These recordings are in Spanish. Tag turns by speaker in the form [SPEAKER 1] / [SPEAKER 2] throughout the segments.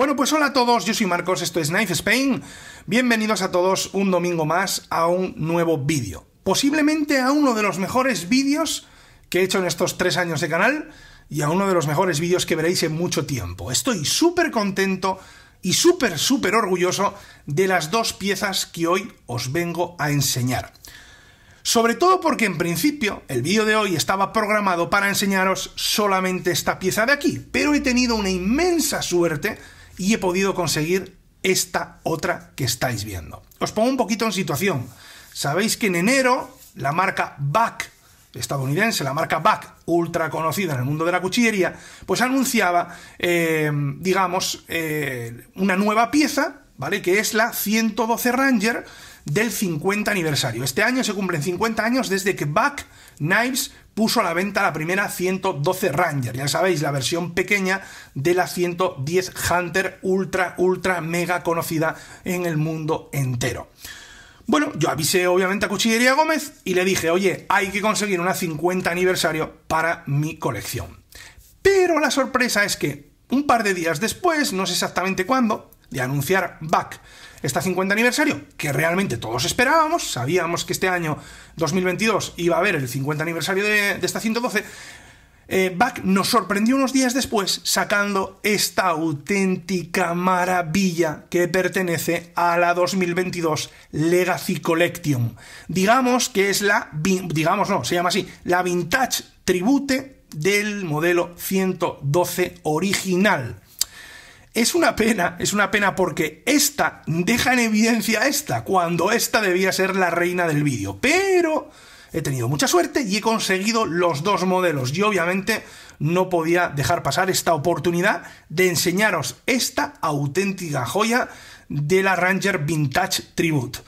[SPEAKER 1] Bueno, pues hola a todos, yo soy Marcos, esto es Knife Spain. Bienvenidos a todos un domingo más a un nuevo vídeo. Posiblemente a uno de los mejores vídeos que he hecho en estos tres años de canal y a uno de los mejores vídeos que veréis en mucho tiempo. Estoy súper contento y súper, súper orgulloso de las dos piezas que hoy os vengo a enseñar. Sobre todo porque en principio el vídeo de hoy estaba programado para enseñaros solamente esta pieza de aquí, pero he tenido una inmensa suerte y he podido conseguir esta otra que estáis viendo. Os pongo un poquito en situación. Sabéis que en enero la marca Back estadounidense, la marca Back, ultra conocida en el mundo de la cuchillería, pues anunciaba, eh, digamos, eh, una nueva pieza, ¿vale? Que es la 112 Ranger, del 50 aniversario. Este año se cumplen 50 años desde que Buck Knives puso a la venta la primera 112 Ranger, ya sabéis, la versión pequeña de la 110 Hunter ultra, ultra, mega conocida en el mundo entero. Bueno, yo avisé obviamente a Cuchillería Gómez y le dije, oye, hay que conseguir una 50 aniversario para mi colección. Pero la sorpresa es que un par de días después, no sé exactamente cuándo, de anunciar Buck este 50 aniversario, que realmente todos esperábamos, sabíamos que este año 2022 iba a haber el 50 aniversario de, esta 112, eh, Bach nos sorprendió unos días después sacando esta auténtica maravilla que pertenece a la 2022 Legacy Collection. Digamos que es la, digamos no, se llama así, la Vintage Tribute del modelo 112 original. Es una pena, es una pena porque esta deja en evidencia esta, cuando esta debía ser la reina del vídeo. Pero he tenido mucha suerte y he conseguido los dos modelos. Y obviamente no podía dejar pasar esta oportunidad de enseñaros esta auténtica joya de la Ranger Vintage Tribute.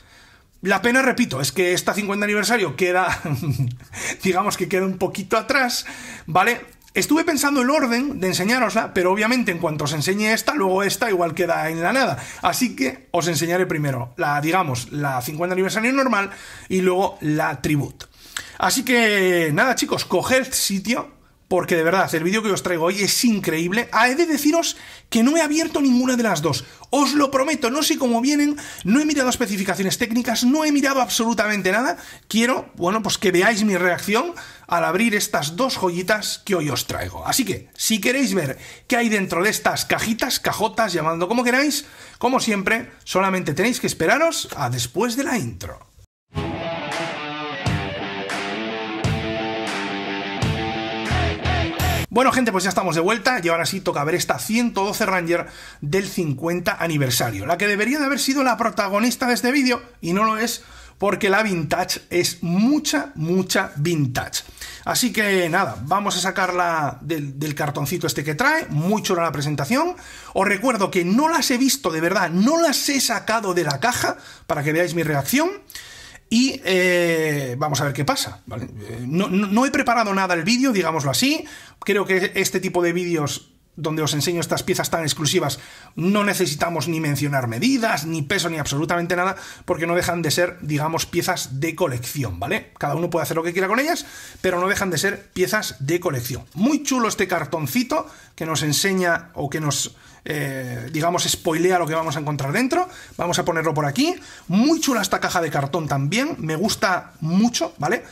[SPEAKER 1] La pena, repito, es que esta 50 aniversario queda, digamos que queda un poquito atrás, ¿vale? Estuve pensando el orden de enseñarosla, ¿ah? pero obviamente en cuanto os enseñe esta, luego esta igual queda en la nada. Así que os enseñaré primero la, digamos, la 50 aniversario normal y luego la tribut. Así que nada chicos, coged sitio, porque de verdad, el vídeo que os traigo hoy es increíble. Ah, he de deciros que no he abierto ninguna de las dos. Os lo prometo, no sé cómo vienen, no he mirado especificaciones técnicas, no he mirado absolutamente nada. Quiero, bueno, pues que veáis mi reacción al abrir estas dos joyitas que hoy os traigo. Así que, si queréis ver qué hay dentro de estas cajitas, cajotas, llamando como queráis, como siempre, solamente tenéis que esperaros a después de la intro. Bueno, gente, pues ya estamos de vuelta y ahora sí toca ver esta 112 Ranger del 50 aniversario, la que debería de haber sido la protagonista de este vídeo y no lo es porque la vintage es mucha, mucha vintage. Así que nada, vamos a sacarla del, cartoncito este que trae, muy chula la presentación. Os recuerdo que no las he visto de verdad, no las he sacado de la caja para que veáis mi reacción. Y eh, vamos a ver qué pasa. Eh, no, no he preparado nada el vídeo, digámoslo así. Creo que este tipo de vídeos donde os enseño estas piezas tan exclusivas, no necesitamos ni mencionar medidas, ni peso, ni absolutamente nada, porque no dejan de ser, digamos, piezas de colección, ¿vale? Cada uno puede hacer lo que quiera con ellas, pero no dejan de ser piezas de colección. Muy chulo este cartoncito que nos enseña o que nos... Eh, digamos, spoilea lo que vamos a encontrar dentro. Vamos a ponerlo por aquí. Muy chula esta caja de cartón también. Me gusta mucho, ¿vale?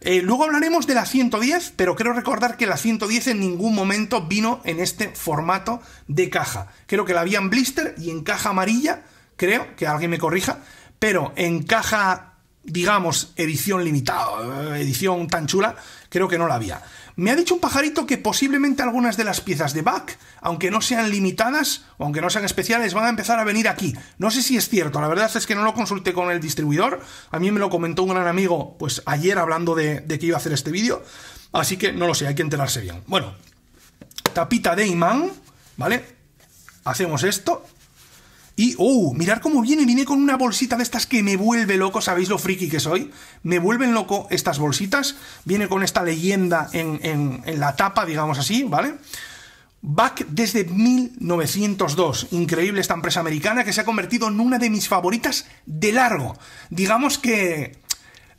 [SPEAKER 1] Eh, luego hablaremos de la 110, pero quiero recordar que la 110 en ningún momento vino en este formato de caja. Creo que la había en blister y en caja amarilla, creo, que alguien me corrija, pero en caja, digamos, edición limitada, eh, edición tan chula, creo que no la había. Me ha dicho un pajarito que posiblemente algunas de las piezas de back, aunque no sean limitadas o aunque no sean especiales, van a empezar a venir aquí. No sé si es cierto, la verdad es que no lo consulté con el distribuidor. A mí me lo comentó un gran amigo, pues ayer hablando de, de que iba a hacer este vídeo. Así que no lo sé, hay que enterarse bien. Bueno, tapita de imán, ¿vale? Hacemos esto y, ¡oh! Mirar cómo viene, viene con una bolsita de estas que me vuelve loco, ¿sabéis lo friki que soy? Me vuelven loco estas bolsitas, viene con esta leyenda en, en la tapa, digamos así, ¿vale? Back desde 1902. Increíble esta empresa americana que se ha convertido en una de mis favoritas de largo. Digamos que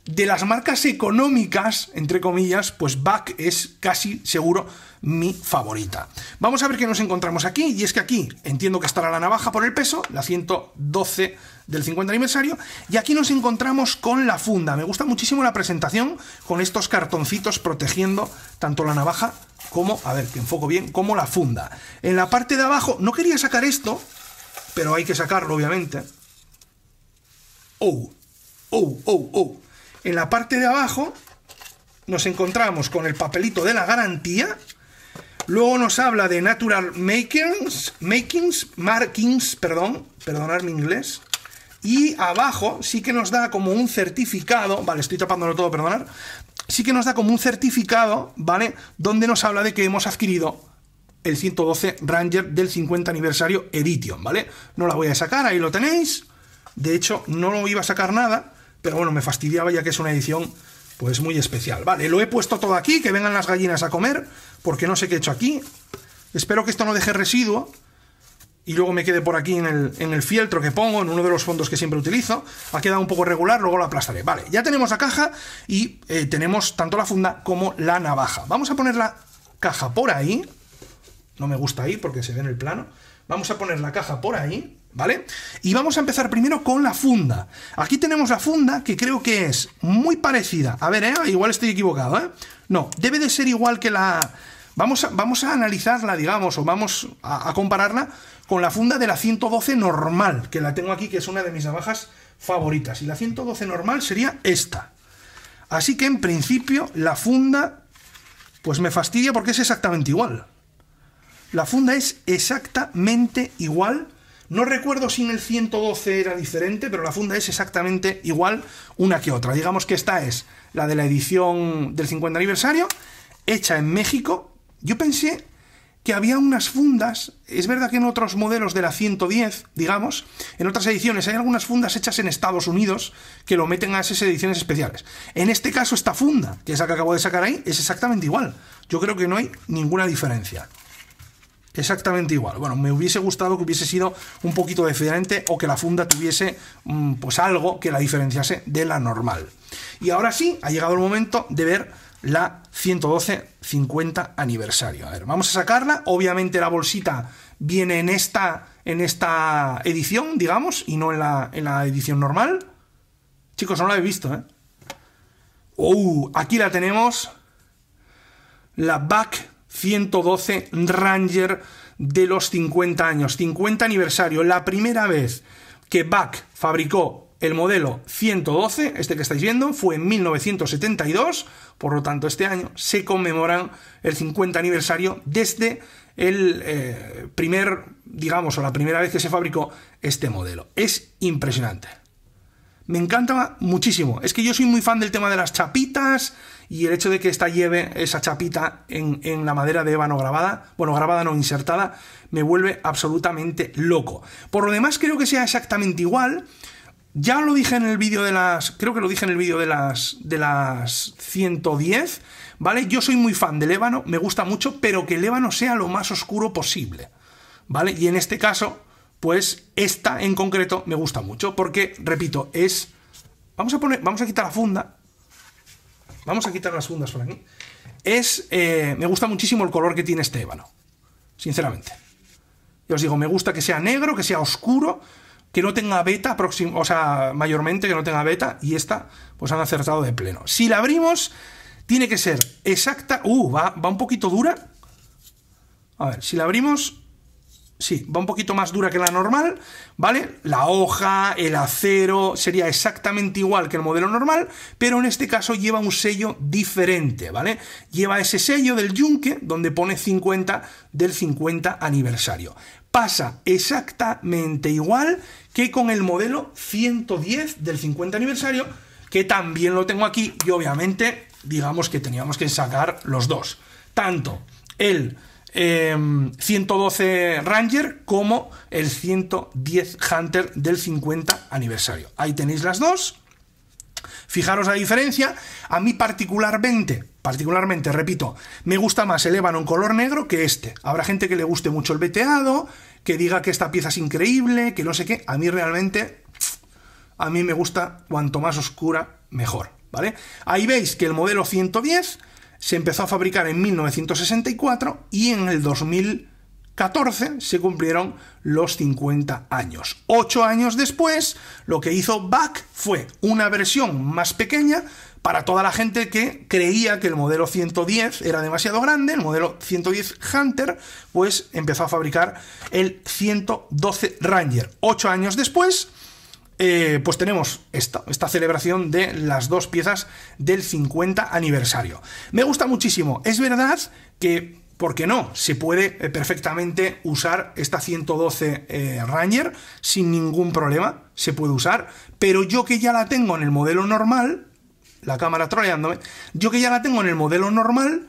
[SPEAKER 1] de las marcas económicas, entre comillas, pues Back es casi seguro mi favorita. Vamos a ver qué nos encontramos aquí, y es que aquí entiendo que estará la navaja por el peso, la 112 del 50 aniversario, y aquí nos encontramos con la funda. Me gusta muchísimo la presentación con estos cartoncitos protegiendo tanto la navaja como, a ver, que enfoco bien, como la funda. En la parte de abajo, no quería sacar esto, pero hay que sacarlo, obviamente. ¡Oh! ¡Oh, oh, oh! en la parte de abajo nos encontramos con el papelito de la garantía. Luego nos habla de Natural Makings, Markings, perdón, perdonar mi inglés. Y abajo sí que nos da como un certificado, vale, estoy tapándolo todo, perdonar. Sí que nos da como un certificado, ¿vale? Donde nos habla de que hemos adquirido el 112 Ranger del 50 aniversario Edition, ¿vale? No la voy a sacar, ahí lo tenéis. De hecho, no lo iba a sacar nada, pero bueno, me fastidiaba ya que es una edición pues muy especial. Vale, lo he puesto todo aquí, que vengan las gallinas a comer, porque no sé qué he hecho aquí. Espero que esto no deje residuo y luego me quede por aquí en el, fieltro que pongo, en uno de los fondos que siempre utilizo. Ha quedado un poco regular, luego lo aplastaré. Vale, ya tenemos la caja y eh, tenemos tanto la funda como la navaja. Vamos a poner la caja por ahí. No me gusta ahí porque se ve en el plano. Vamos a poner la caja por ahí. ¿vale? Y vamos a empezar primero con la funda. Aquí tenemos la funda que creo que es muy parecida. A ver, ¿eh? igual estoy equivocado, ¿eh? No, debe de ser igual que la... Vamos a, vamos a analizarla, digamos, o vamos a, a, compararla con la funda de la 112 normal, que la tengo aquí, que es una de mis navajas favoritas. Y la 112 normal sería esta. Así que, en principio, la funda, pues me fastidia porque es exactamente igual. La funda es exactamente igual no recuerdo si en el 112 era diferente, pero la funda es exactamente igual una que otra. Digamos que esta es la de la edición del 50 aniversario, hecha en México. Yo pensé que había unas fundas, es verdad que en otros modelos de la 110, digamos, en otras ediciones hay algunas fundas hechas en Estados Unidos que lo meten a esas ediciones especiales. En este caso, esta funda, que es la que acabo de sacar ahí, es exactamente igual. Yo creo que no hay ninguna diferencia exactamente igual. Bueno, me hubiese gustado que hubiese sido un poquito diferente o que la funda tuviese mm, pues algo que la diferenciase de la normal. Y ahora sí, ha llegado el momento de ver la 112 50 aniversario. A ver, vamos a sacarla. Obviamente la bolsita viene en esta, en esta edición, digamos, y no en la, edición normal. Chicos, no la he visto, ¿eh? ¡Oh! Aquí la tenemos. La Back 112 Ranger de los 50 años, 50 aniversario, la primera vez que Bach fabricó el modelo 112, este que estáis viendo, fue en 1972, por lo tanto este año se conmemoran el 50 aniversario desde el eh, primer, digamos, o la primera vez que se fabricó este modelo. Es impresionante. Me encanta muchísimo. Es que yo soy muy fan del tema de las chapitas y el hecho de que esta lleve esa chapita en, la madera de ébano grabada, bueno, grabada no insertada, me vuelve absolutamente loco. Por lo demás creo que sea exactamente igual. Ya lo dije en el vídeo de las. Creo que lo dije en el vídeo de las. de las 110. ¿Vale? Yo soy muy fan del ébano, me gusta mucho, pero que el ébano sea lo más oscuro posible. ¿Vale? Y en este caso, pues esta en concreto me gusta mucho. Porque, repito, es. Vamos a poner. Vamos a quitar la funda. Vamos a quitar las fundas por aquí. Es, eh, me gusta muchísimo el color que tiene este ébano, sinceramente. Yo os digo, me gusta que sea negro, que sea oscuro, que no tenga beta, o sea, mayormente que no tenga beta, y esta, pues han acertado de pleno. Si la abrimos, tiene que ser exacta. Uh, va, va un poquito dura. A ver, si la abrimos, Sí, va un poquito más dura que la normal, ¿vale? La hoja, el acero, sería exactamente igual que el modelo normal, pero en este caso lleva un sello diferente, ¿vale? Lleva ese sello del yunque donde pone 50 del 50 aniversario. Pasa exactamente igual que con el modelo 110 del 50 aniversario, que también lo tengo aquí y obviamente digamos que teníamos que sacar los dos. Tanto el 112 em, Ranger como el 110 Hunter del 50 aniversario. Ahí tenéis las dos. Fijaros la diferencia. A mí particularmente, particularmente, repito, me gusta más el ébano en color negro que este. Habrá gente que le guste mucho el veteado, que diga que esta pieza es increíble, que no sé qué. A mí realmente, a mí me gusta cuanto más oscura, mejor. ¿Vale? Ahí veis que el modelo 110 se empezó a fabricar en 1964 y en el 2014 se cumplieron los 50 años. Ocho años después, lo que hizo Bach fue una versión más pequeña para toda la gente que creía que el modelo 110 era demasiado grande, el modelo 110 Hunter, pues empezó a fabricar el 112 Ranger. Ocho años después, eh, pues tenemos esta, celebración de las dos piezas del 50 aniversario. Me gusta muchísimo. Es verdad que ¿por qué no? Se puede eh, perfectamente usar esta 112 eh, Ranger sin ningún problema, se puede usar, pero yo que ya la tengo en el modelo normal, la cámara troleándome, yo que ya la tengo en el modelo normal,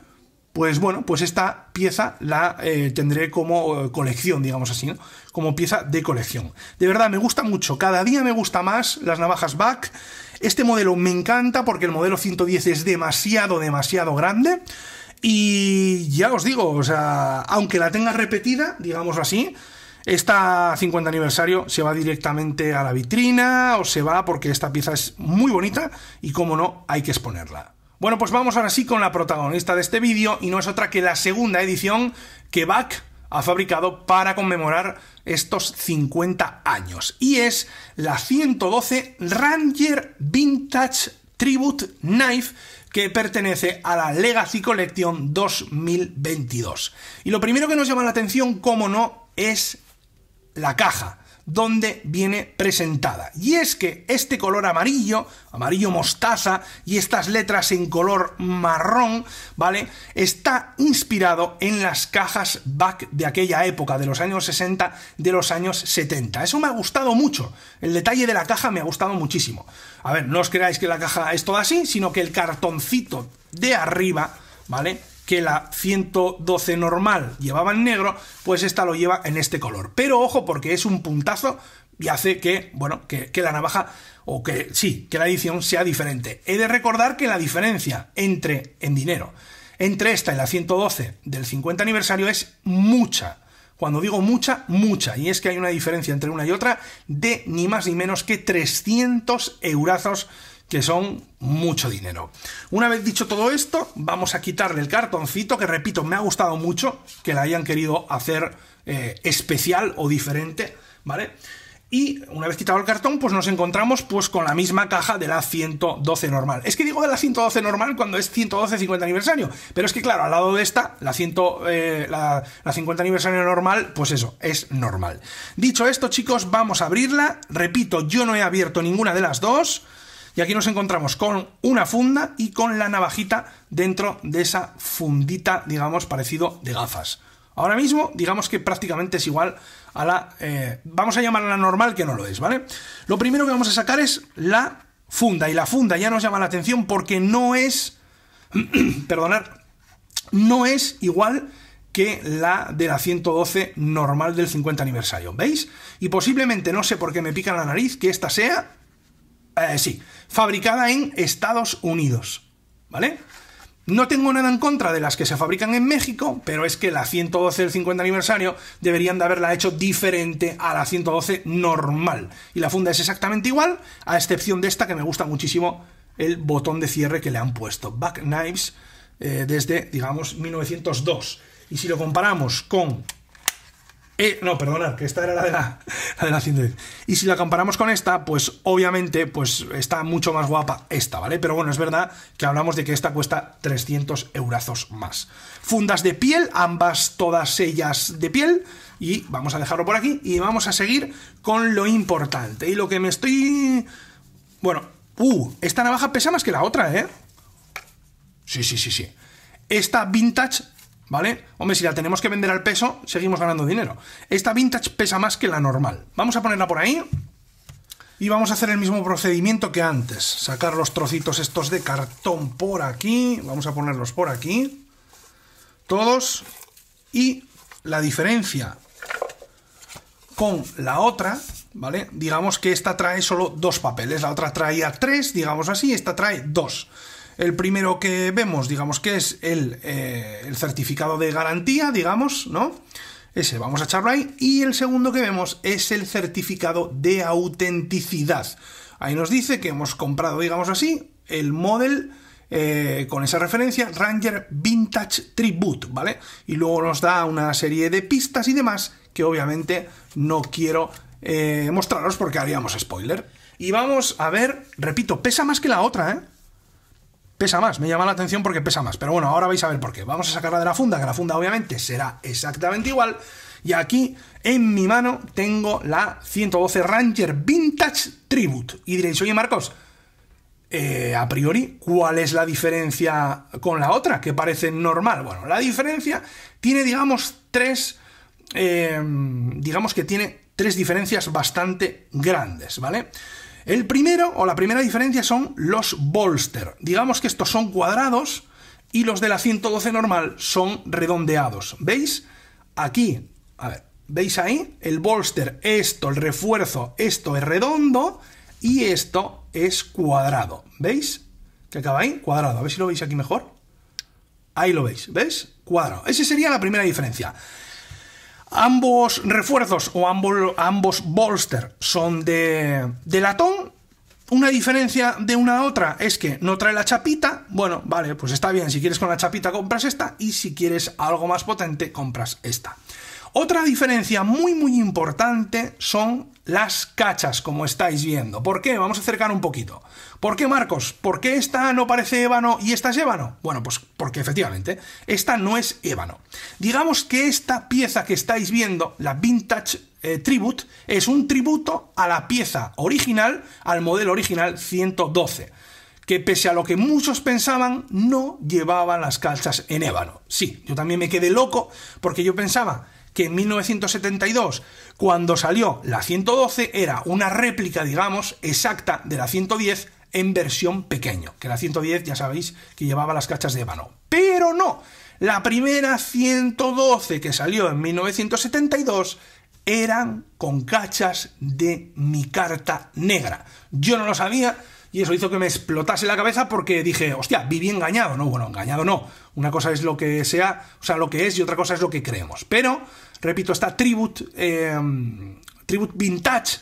[SPEAKER 1] pues bueno, pues esta pieza la eh, tendré como eh, colección, digamos así, ¿no? como pieza de colección. De verdad, me gusta mucho, cada día me gusta más las navajas Back. Este modelo me encanta porque el modelo 110 es demasiado, demasiado grande. Y ya os digo, o sea, aunque la tenga repetida, digamos así, esta 50 aniversario se va directamente a la vitrina o se va porque esta pieza es muy bonita y como no, hay que exponerla. Bueno, pues vamos ahora sí con la protagonista de este vídeo y no es otra que la segunda edición que Bach ha fabricado para conmemorar estos 50 años y es la 112 Ranger Vintage Tribute Knife que pertenece a la Legacy Collection 2022. Y lo primero que nos llama la atención, como no, es la caja donde viene presentada. Y es que este color amarillo, amarillo mostaza, y estas letras en color marrón, ¿vale? Está inspirado en las cajas back de aquella época, de los años 60, de los años 70. Eso me ha gustado mucho. El detalle de la caja me ha gustado muchísimo. A ver, no os creáis que la caja es toda así, sino que el cartoncito de arriba, ¿vale? que la 112 normal llevaba en negro, pues esta lo lleva en este color. Pero ojo porque es un puntazo y hace que, bueno, que, la navaja o que sí, que la edición sea diferente. He de recordar que la diferencia entre en dinero entre esta y la 112 del 50 aniversario es mucha. Cuando digo mucha, mucha. Y es que hay una diferencia entre una y otra de ni más ni menos que 300 eurazos que son mucho dinero. Una vez dicho todo esto, vamos a quitarle el cartoncito, que repito, me ha gustado mucho que la hayan querido hacer eh, especial o diferente, ¿vale? Y una vez quitado el cartón, pues nos encontramos pues con la misma caja de la 112 normal. Es que digo de la 112 normal cuando es 112 50 aniversario, pero es que claro, al lado de esta, la, 100, eh, la 50 aniversario normal, pues eso, es normal. Dicho esto, chicos, vamos a abrirla. Repito, yo no he abierto ninguna de las dos. Y aquí nos encontramos con una funda y con la navajita dentro de esa fundita, digamos, parecido de gafas. Ahora mismo, digamos que prácticamente es igual a la... Eh, vamos a llamarla normal, que no lo es, ¿vale? Lo primero que vamos a sacar es la funda. Y la funda ya nos llama la atención porque no es... perdonar. No es igual que la de la 112 normal del 50 aniversario, ¿veis? Y posiblemente, no sé por qué me pica la nariz, que esta sea eh, sí, fabricada en Estados Unidos, ¿vale? No tengo nada en contra de las que se fabrican en México, pero es que la 112 del 50 aniversario deberían de haberla hecho diferente a la 112 normal. Y la funda es exactamente igual, a excepción de esta que me gusta muchísimo el botón de cierre que le han puesto. Back Knives eh, desde, digamos, 1902. Y si lo comparamos con no, perdonad, que esta era la de la, la Y si la comparamos con esta, pues obviamente pues está mucho más guapa esta, ¿vale? Pero bueno, es verdad que hablamos de que esta cuesta 300 eurazos más. Fundas de piel, ambas todas ellas de piel. Y vamos a dejarlo por aquí y vamos a seguir con lo importante. Y lo que me estoy... Bueno, uh, esta navaja pesa más que la otra, ¿eh? Sí, sí, sí, sí. Esta vintage ¿vale? Hombre, si la tenemos que vender al peso, seguimos ganando dinero. Esta vintage pesa más que la normal. Vamos a ponerla por ahí. Y vamos a hacer el mismo procedimiento que antes. Sacar los trocitos estos de cartón por aquí. Vamos a ponerlos por aquí. Todos. Y la diferencia con la otra, ¿vale? Digamos que esta trae solo dos papeles. La otra traía tres, digamos así. Esta trae dos. El primero que vemos, digamos que es eh, el, certificado de garantía, digamos, ¿no? Ese vamos a echarlo ahí. Y el segundo que vemos es el certificado de autenticidad. Ahí nos dice que hemos comprado, digamos así, el model eh, con esa referencia, Ranger Vintage Tribute, ¿vale? Y luego nos da una serie de pistas y demás que obviamente no quiero eh, mostraros porque haríamos spoiler. Y vamos a ver, repito, pesa más que la otra, ¿eh? pesa más, me llama la atención porque pesa más, pero bueno, ahora vais a ver por qué. Vamos a sacarla de la funda, que la funda obviamente será exactamente igual. Y aquí en mi mano tengo la 112 Ranger Vintage Tribute. Y diréis, oye Marcos, eh, a priori, ¿cuál es la diferencia con la otra? Que parece normal. Bueno, la diferencia tiene, digamos, tres... Eh, digamos que tiene tres diferencias bastante grandes, ¿vale? El primero o la primera diferencia son los bolster. Digamos que estos son cuadrados y los de la 112 normal son redondeados. ¿Veis? Aquí, a ver, ¿veis ahí? El bolster, esto, el refuerzo, esto es redondo y esto es cuadrado. ¿Veis? Que acaba ahí, cuadrado. A ver si lo veis aquí mejor. Ahí lo veis, ¿veis? Cuadrado. Esa sería la primera diferencia. Ambos refuerzos o ambos, ambos bolster son de, de latón. Una diferencia de una a otra es que no trae la chapita. Bueno, vale, pues está bien. Si quieres con la chapita compras esta y si quieres algo más potente compras esta. Otra diferencia muy muy importante son las cachas, como estáis viendo. ¿Por qué? Vamos a acercar un poquito. ¿Por qué, Marcos? ¿Por qué esta no parece ébano y esta es ébano? Bueno, pues porque efectivamente, esta no es ébano. Digamos que esta pieza que estáis viendo, la Vintage eh, Tribute, es un tributo a la pieza original, al modelo original 112 que pese a lo que muchos pensaban, no llevaban las cachas en ébano. Sí, yo también me quedé loco porque yo pensaba que en 1972, cuando salió la 112, era una réplica, digamos, exacta de la 110 en versión pequeño, que la 110 ya sabéis que llevaba las cachas de ébano. Pero no, la primera 112 que salió en 1972 eran con cachas de mi carta negra. Yo no lo sabía y eso hizo que me explotase la cabeza porque dije, hostia, viví engañado. No, bueno, engañado no. Una cosa es lo que sea, o sea, lo que es y otra cosa es lo que creemos. Pero Repito, esta tribute, eh, vintage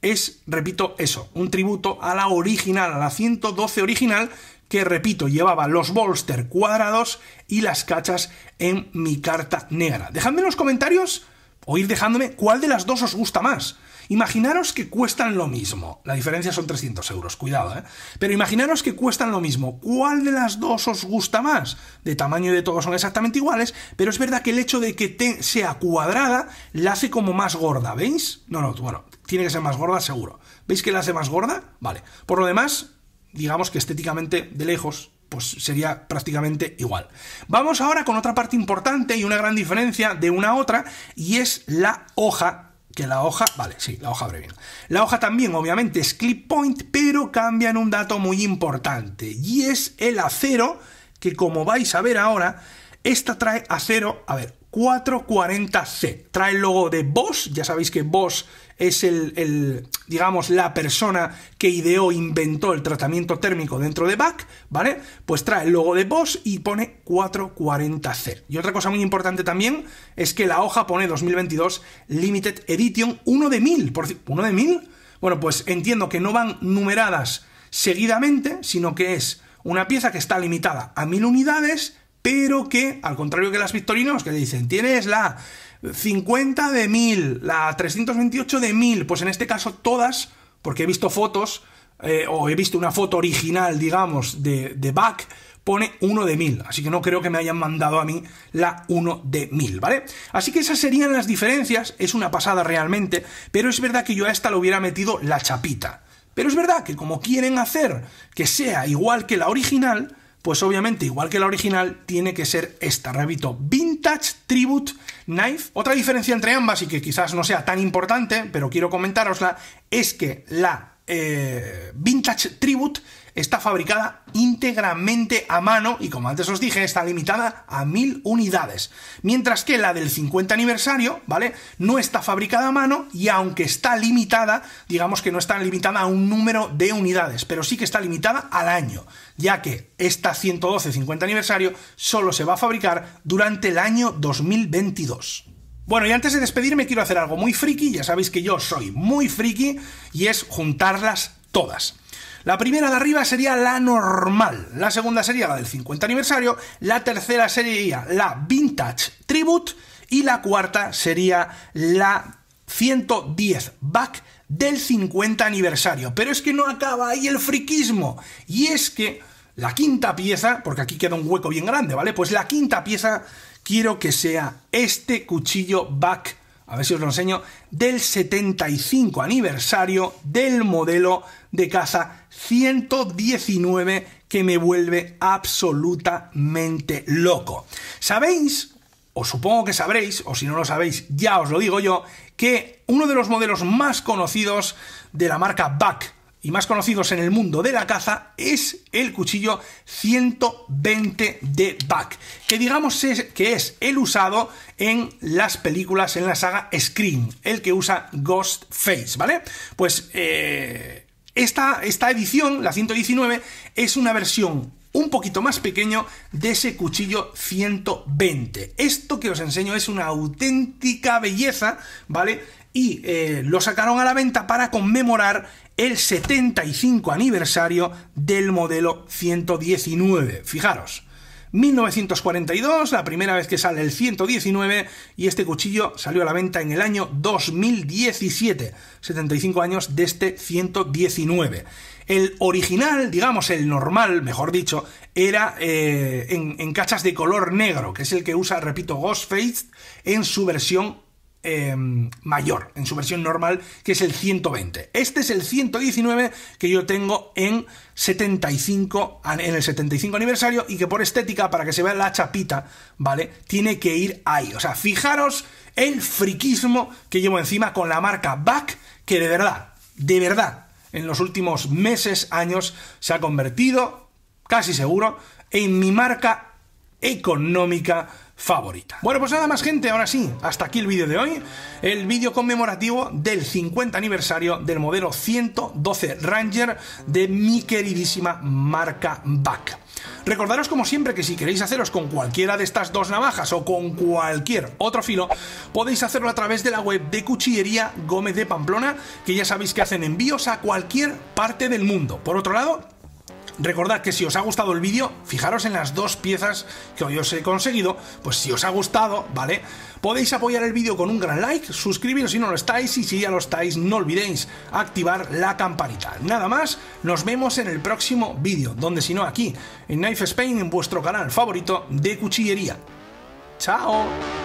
[SPEAKER 1] es, repito, eso, un tributo a la original, a la 112 original, que repito, llevaba los bolster cuadrados y las cachas en mi carta negra. Dejadme en los comentarios o ir dejándome cuál de las dos os gusta más. Imaginaros que cuestan lo mismo. La diferencia son 300 euros, cuidado, ¿eh? Pero imaginaros que cuestan lo mismo. ¿Cuál de las dos os gusta más? De tamaño y de todo son exactamente iguales, pero es verdad que el hecho de que te sea cuadrada la hace como más gorda, ¿veis? No, no, bueno, tiene que ser más gorda seguro. ¿Veis que la hace más gorda? Vale. Por lo demás, digamos que estéticamente, de lejos, pues sería prácticamente igual. Vamos ahora con otra parte importante y una gran diferencia de una a otra, y es la hoja que la hoja, vale, sí, la hoja abre bien. La hoja también, obviamente, es clip point, pero cambian un dato muy importante, y es el acero, que como vais a ver ahora, esta trae acero, a ver, 440C, trae el logo de BOSS, ya sabéis que BOSS es el, el, digamos, la persona que ideó, inventó el tratamiento térmico dentro de Back, ¿vale? Pues trae el logo de Boss y pone 440C. Y otra cosa muy importante también es que la hoja pone 2022 Limited Edition uno de 1000. Por, uno de 1000? Bueno, pues entiendo que no van numeradas seguidamente, sino que es una pieza que está limitada a 1000 unidades, pero que, al contrario que las victorinos, que le dicen, tienes la 50 de 1000, la 328 de 1000, pues en este caso todas, porque he visto fotos, eh, o he visto una foto original, digamos, de, de back, pone 1 de 1000, así que no creo que me hayan mandado a mí la 1 de 1000, ¿vale? Así que esas serían las diferencias, es una pasada realmente, pero es verdad que yo a esta lo hubiera metido la chapita. Pero es verdad que como quieren hacer que sea igual que la original, pues obviamente, igual que la original, tiene que ser esta, repito, Vintage Tribute Knife. Otra diferencia entre ambas, y que quizás no sea tan importante, pero quiero comentárosla, es que la eh, Vintage Tribute Está fabricada íntegramente a mano y como antes os dije, está limitada a 1000 unidades. Mientras que la del 50 aniversario, ¿vale? No está fabricada a mano y aunque está limitada, digamos que no está limitada a un número de unidades, pero sí que está limitada al año, ya que esta 112 50 aniversario solo se va a fabricar durante el año 2022. Bueno, y antes de despedirme quiero hacer algo muy friki, ya sabéis que yo soy muy friki, y es juntarlas todas. La primera de arriba sería la normal, la segunda sería la del 50 aniversario, la tercera sería la Vintage Tribute y la cuarta sería la 110 Back del 50 aniversario. Pero es que no acaba ahí el friquismo. Y es que la quinta pieza, porque aquí queda un hueco bien grande, ¿vale? Pues la quinta pieza quiero que sea este cuchillo Back, a ver si os lo enseño, del 75 aniversario del modelo de caza 119 que me vuelve absolutamente loco. ¿Sabéis? O supongo que sabréis, o si no lo sabéis, ya os lo digo yo, que uno de los modelos más conocidos de la marca Back y más conocidos en el mundo de la caza es el cuchillo 120 de Buck, que digamos que es el usado en las películas en la saga Scream, el que usa Ghostface, ¿vale? Pues eh, esta, esta edición, la 119, es una versión un poquito más pequeño de ese cuchillo 120. Esto que os enseño es una auténtica belleza, ¿vale? Y eh, lo sacaron a la venta para conmemorar el 75 aniversario del modelo 119. Fijaros. 1942, la primera vez que sale el 119, y este cuchillo salió a la venta en el año 2017, 75 años de este 119. El original, digamos el normal, mejor dicho, era eh, en, en, cachas de color negro, que es el que usa, repito, Ghostface en su versión Em, mayor, en su versión normal, que es el 120. Este es el 119 que yo tengo en 75, en el 75 aniversario y que por estética, para que se vea la chapita, ¿vale? Tiene que ir ahí. O sea, fijaros el friquismo que llevo encima con la marca Back, que de verdad, de verdad, en los últimos meses, años, se ha convertido, casi seguro, en mi marca económica favorita. Bueno, pues nada más gente, ahora sí, hasta aquí el vídeo de hoy, el vídeo conmemorativo del 50 aniversario del modelo 112 Ranger de mi queridísima marca Back. Recordaros como siempre que si queréis haceros con cualquiera de estas dos navajas o con cualquier otro filo, podéis hacerlo a través de la web de Cuchillería Gómez de Pamplona, que ya sabéis que hacen envíos a cualquier parte del mundo. Por otro lado, Recordad que si os ha gustado el vídeo, fijaros en las dos piezas que hoy os he conseguido, pues si os ha gustado, ¿vale? Podéis apoyar el vídeo con un gran like, suscribiros si no lo estáis y si ya lo estáis, no olvidéis activar la campanita. Nada más, nos vemos en el próximo vídeo, donde si no aquí, en Knife Spain, en vuestro canal favorito de cuchillería. ¡Chao!